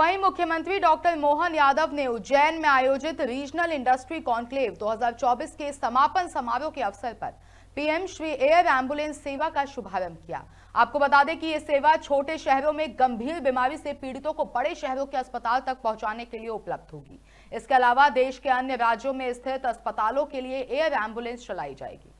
वहीं मुख्यमंत्री डॉक्टर मोहन यादव ने उज्जैन में आयोजित रीजनल इंडस्ट्री कॉन्क्लेव 2024 के समापन समारोह के अवसर पर पीएम श्री एयर एम्बुलेंस सेवा का शुभारंभ किया आपको बता दें कि ये सेवा छोटे शहरों में गंभीर बीमारी से पीड़ितों को बड़े शहरों के अस्पताल तक पहुंचाने के लिए उपलब्ध होगी इसके अलावा देश के अन्य राज्यों में स्थित अस्पतालों के लिए एयर एम्बुलेंस चलाई जाएगी